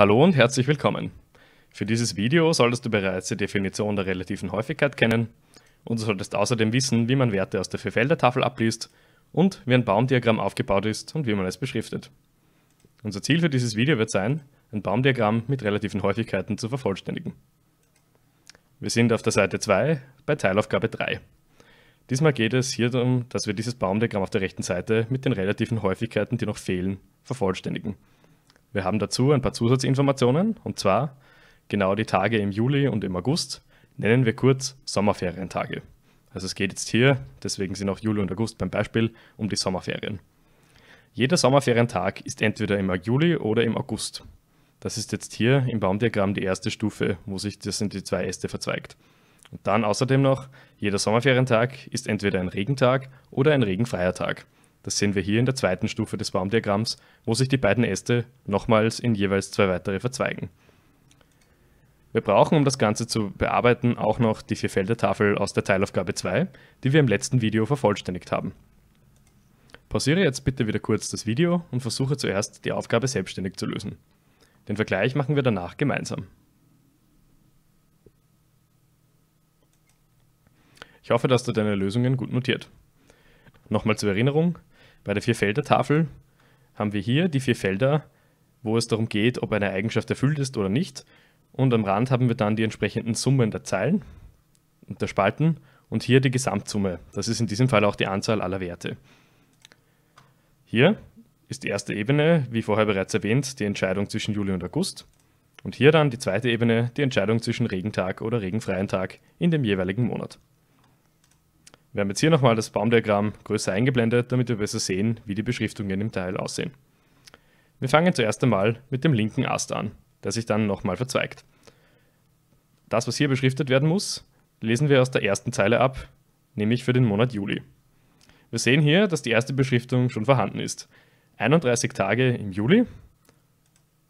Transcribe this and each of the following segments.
Hallo und herzlich willkommen. Für dieses Video solltest du bereits die Definition der relativen Häufigkeit kennen und du solltest außerdem wissen, wie man Werte aus der Vierfelder-Tafel abliest und wie ein Baumdiagramm aufgebaut ist und wie man es beschriftet. Unser Ziel für dieses Video wird sein, ein Baumdiagramm mit relativen Häufigkeiten zu vervollständigen. Wir sind auf der Seite 2 bei Teilaufgabe 3. Diesmal geht es hier darum, dass wir dieses Baumdiagramm auf der rechten Seite mit den relativen Häufigkeiten, die noch fehlen, vervollständigen. Wir haben dazu ein paar Zusatzinformationen und zwar genau die Tage im Juli und im August nennen wir kurz Sommerferientage. Also es geht jetzt hier, deswegen sind auch Juli und August beim Beispiel, um die Sommerferien. Jeder Sommerferientag ist entweder im Juli oder im August. Das ist jetzt hier im Baumdiagramm die erste Stufe, wo sich das in die zwei Äste verzweigt. Und dann außerdem noch, jeder Sommerferientag ist entweder ein Regentag oder ein regenfreier Tag. Das sehen wir hier in der zweiten Stufe des Baumdiagramms, wo sich die beiden Äste nochmals in jeweils zwei weitere verzweigen. Wir brauchen, um das Ganze zu bearbeiten, auch noch die Vierfelder-Tafel aus der Teilaufgabe 2, die wir im letzten Video vervollständigt haben. Pausiere jetzt bitte wieder kurz das Video und versuche zuerst, die Aufgabe selbstständig zu lösen. Den Vergleich machen wir danach gemeinsam. Ich hoffe, dass du deine Lösungen gut notiert. Nochmal zur Erinnerung, bei der Vierfelder-Tafel haben wir hier die vier Felder, wo es darum geht, ob eine Eigenschaft erfüllt ist oder nicht. Und am Rand haben wir dann die entsprechenden Summen der Zeilen und der Spalten und hier die Gesamtsumme. Das ist in diesem Fall auch die Anzahl aller Werte. Hier ist die erste Ebene, wie vorher bereits erwähnt, die Entscheidung zwischen Juli und August. Und hier dann die zweite Ebene, die Entscheidung zwischen Regentag oder regenfreien Tag in dem jeweiligen Monat. Wir haben jetzt hier nochmal das Baumdiagramm größer eingeblendet, damit wir besser sehen, wie die Beschriftungen im Teil aussehen. Wir fangen zuerst einmal mit dem linken Ast an, der sich dann nochmal verzweigt. Das, was hier beschriftet werden muss, lesen wir aus der ersten Zeile ab, nämlich für den Monat Juli. Wir sehen hier, dass die erste Beschriftung schon vorhanden ist. 31 Tage im Juli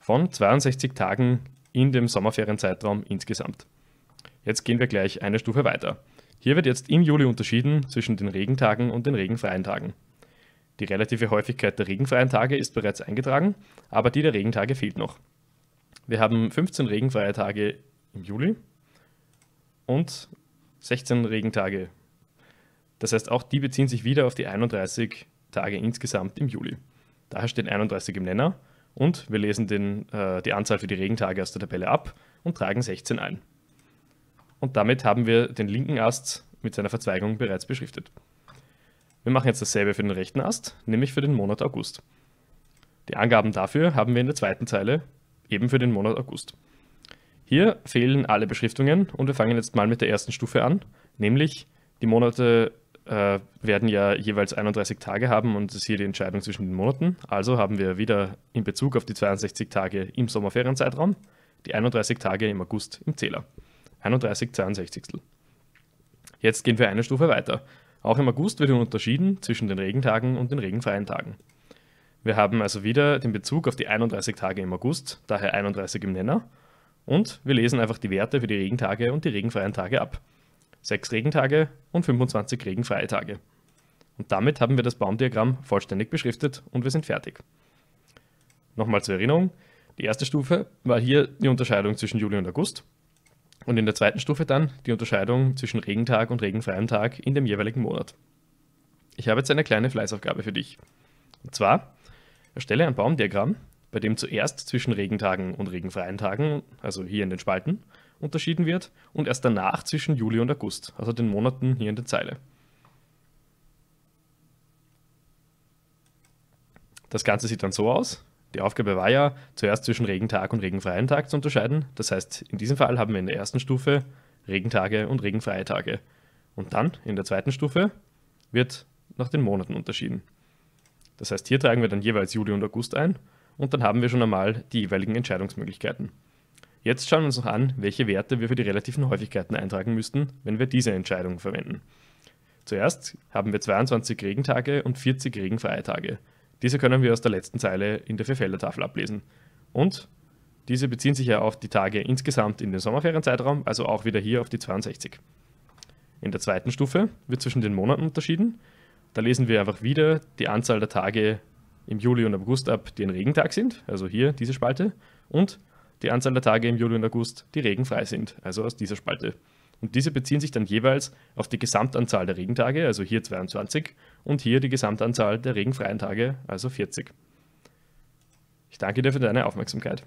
von 62 Tagen in dem Sommerferienzeitraum insgesamt. Jetzt gehen wir gleich eine Stufe weiter. Hier wird jetzt im Juli unterschieden zwischen den Regentagen und den regenfreien Tagen. Die relative Häufigkeit der regenfreien Tage ist bereits eingetragen, aber die der Regentage fehlt noch. Wir haben 15 regenfreie Tage im Juli und 16 Regentage. Das heißt, auch die beziehen sich wieder auf die 31 Tage insgesamt im Juli. Daher stehen 31 im Nenner und wir lesen den, äh, die Anzahl für die Regentage aus der Tabelle ab und tragen 16 ein. Und damit haben wir den linken Ast mit seiner Verzweigung bereits beschriftet. Wir machen jetzt dasselbe für den rechten Ast, nämlich für den Monat August. Die Angaben dafür haben wir in der zweiten Zeile, eben für den Monat August. Hier fehlen alle Beschriftungen und wir fangen jetzt mal mit der ersten Stufe an, nämlich die Monate äh, werden ja jeweils 31 Tage haben und es ist hier die Entscheidung zwischen den Monaten. Also haben wir wieder in Bezug auf die 62 Tage im Sommerferienzeitraum die 31 Tage im August im Zähler. 31 62. Jetzt gehen wir eine Stufe weiter. Auch im August wird unterschieden zwischen den Regentagen und den regenfreien Tagen. Wir haben also wieder den Bezug auf die 31 Tage im August, daher 31 im Nenner. Und wir lesen einfach die Werte für die Regentage und die regenfreien Tage ab. 6 Regentage und 25 regenfreie Tage. Und damit haben wir das Baumdiagramm vollständig beschriftet und wir sind fertig. Nochmal zur Erinnerung, die erste Stufe war hier die Unterscheidung zwischen Juli und August. Und in der zweiten Stufe dann die Unterscheidung zwischen Regentag und regenfreiem Tag in dem jeweiligen Monat. Ich habe jetzt eine kleine Fleißaufgabe für dich. Und zwar erstelle ein Baumdiagramm, bei dem zuerst zwischen Regentagen und regenfreien Tagen, also hier in den Spalten, unterschieden wird und erst danach zwischen Juli und August, also den Monaten hier in der Zeile. Das Ganze sieht dann so aus. Die Aufgabe war ja, zuerst zwischen Regentag und regenfreien Tag zu unterscheiden. Das heißt, in diesem Fall haben wir in der ersten Stufe Regentage und regenfreie Tage. Und dann, in der zweiten Stufe, wird nach den Monaten unterschieden. Das heißt, hier tragen wir dann jeweils Juli und August ein und dann haben wir schon einmal die jeweiligen Entscheidungsmöglichkeiten. Jetzt schauen wir uns noch an, welche Werte wir für die relativen Häufigkeiten eintragen müssten, wenn wir diese Entscheidung verwenden. Zuerst haben wir 22 Regentage und 40 regenfreie Tage. Diese können wir aus der letzten Zeile in der Verfällertafel ablesen. Und diese beziehen sich ja auf die Tage insgesamt in den Sommerferienzeitraum, also auch wieder hier auf die 62. In der zweiten Stufe wird zwischen den Monaten unterschieden. Da lesen wir einfach wieder die Anzahl der Tage im Juli und August ab, die ein Regentag sind, also hier diese Spalte, und die Anzahl der Tage im Juli und August, die regenfrei sind, also aus dieser Spalte. Und diese beziehen sich dann jeweils auf die Gesamtanzahl der Regentage, also hier 22, und hier die Gesamtanzahl der regenfreien Tage, also 40. Ich danke dir für deine Aufmerksamkeit.